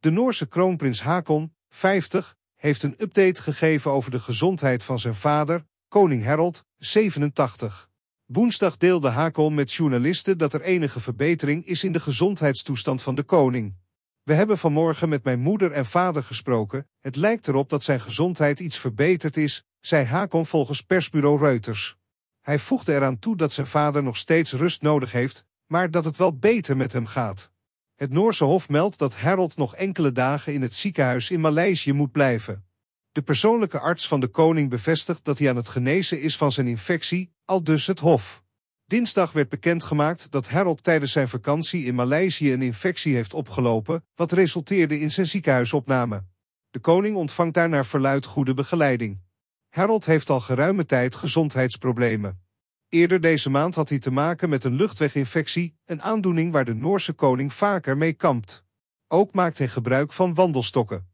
De Noorse kroonprins Hakon, 50, heeft een update gegeven over de gezondheid van zijn vader, koning Harold, 87. Woensdag deelde Hakon met journalisten dat er enige verbetering is in de gezondheidstoestand van de koning. We hebben vanmorgen met mijn moeder en vader gesproken, het lijkt erop dat zijn gezondheid iets verbeterd is, zei Hakon volgens persbureau Reuters. Hij voegde eraan toe dat zijn vader nog steeds rust nodig heeft, maar dat het wel beter met hem gaat. Het Noorse Hof meldt dat Harold nog enkele dagen in het ziekenhuis in Maleisië moet blijven. De persoonlijke arts van de koning bevestigt dat hij aan het genezen is van zijn infectie, al dus het Hof. Dinsdag werd bekendgemaakt dat Harold tijdens zijn vakantie in Maleisië een infectie heeft opgelopen, wat resulteerde in zijn ziekenhuisopname. De koning ontvangt daarnaar verluid goede begeleiding. Harold heeft al geruime tijd gezondheidsproblemen. Eerder deze maand had hij te maken met een luchtweginfectie, een aandoening waar de Noorse koning vaker mee kampt. Ook maakt hij gebruik van wandelstokken.